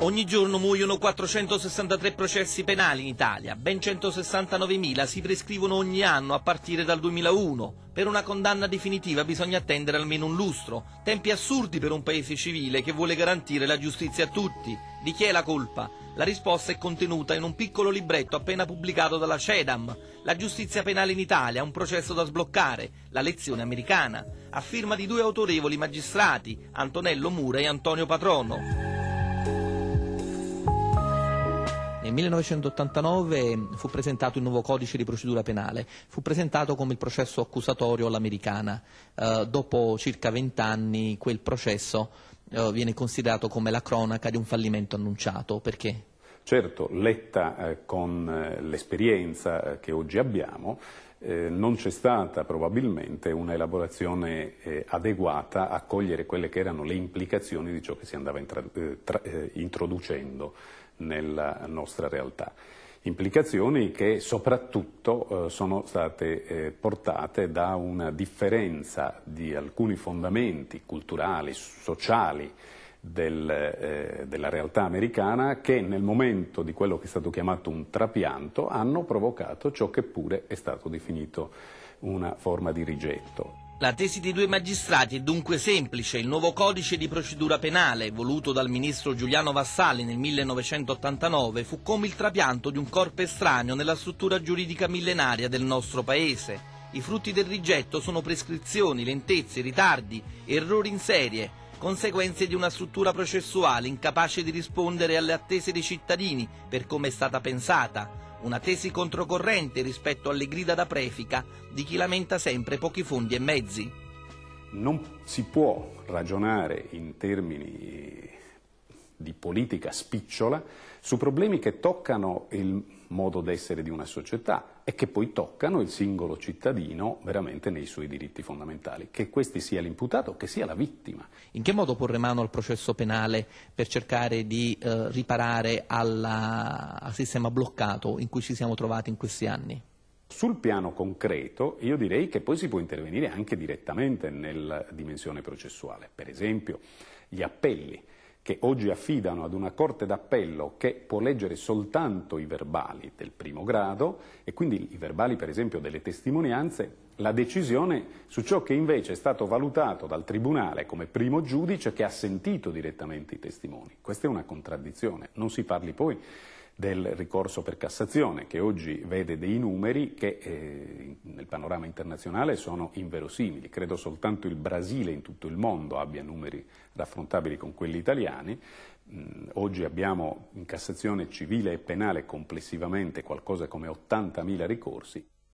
Ogni giorno muoiono 463 processi penali in Italia, ben 169.000 si prescrivono ogni anno a partire dal 2001. Per una condanna definitiva bisogna attendere almeno un lustro, tempi assurdi per un paese civile che vuole garantire la giustizia a tutti. Di chi è la colpa? La risposta è contenuta in un piccolo libretto appena pubblicato dalla CEDAM, La giustizia penale in Italia, un processo da sbloccare, la lezione americana, a firma di due autorevoli magistrati, Antonello Mura e Antonio Patrono. Nel 1989 fu presentato il nuovo codice di procedura penale, fu presentato come il processo accusatorio all'americana. Eh, dopo circa vent'anni quel processo eh, viene considerato come la cronaca di un fallimento annunciato. Perché? Certo, letta eh, con eh, l'esperienza eh, che oggi abbiamo, eh, non c'è stata probabilmente un'elaborazione eh, adeguata a cogliere quelle che erano le implicazioni di ciò che si andava eh, tra, introducendo nella nostra realtà. Implicazioni che soprattutto sono state portate da una differenza di alcuni fondamenti culturali, sociali, del, eh, della realtà americana che nel momento di quello che è stato chiamato un trapianto hanno provocato ciò che pure è stato definito una forma di rigetto. La tesi di due magistrati è dunque semplice. Il nuovo codice di procedura penale, voluto dal ministro Giuliano Vassalli nel 1989, fu come il trapianto di un corpo estraneo nella struttura giuridica millenaria del nostro Paese. I frutti del rigetto sono prescrizioni, lentezze, ritardi, errori in serie, conseguenze di una struttura processuale incapace di rispondere alle attese dei cittadini per come è stata pensata, una tesi controcorrente rispetto alle grida da prefica di chi lamenta sempre pochi fondi e mezzi. Non si può ragionare in termini di politica spicciola su problemi che toccano il modo d'essere di una società e che poi toccano il singolo cittadino veramente nei suoi diritti fondamentali, che questi sia l'imputato o che sia la vittima. In che modo porre mano al processo penale per cercare di eh, riparare alla, al sistema bloccato in cui ci siamo trovati in questi anni? Sul piano concreto io direi che poi si può intervenire anche direttamente nella dimensione processuale, per esempio gli appelli che oggi affidano ad una Corte d'Appello che può leggere soltanto i verbali del primo grado e quindi i verbali per esempio delle testimonianze, la decisione su ciò che invece è stato valutato dal Tribunale come primo giudice che ha sentito direttamente i testimoni. Questa è una contraddizione, non si parli poi del ricorso per Cassazione, che oggi vede dei numeri che eh, nel panorama internazionale sono inverosimili. Credo soltanto il Brasile in tutto il mondo abbia numeri raffrontabili con quelli italiani. Mm, oggi abbiamo in Cassazione civile e penale complessivamente qualcosa come 80.000 ricorsi.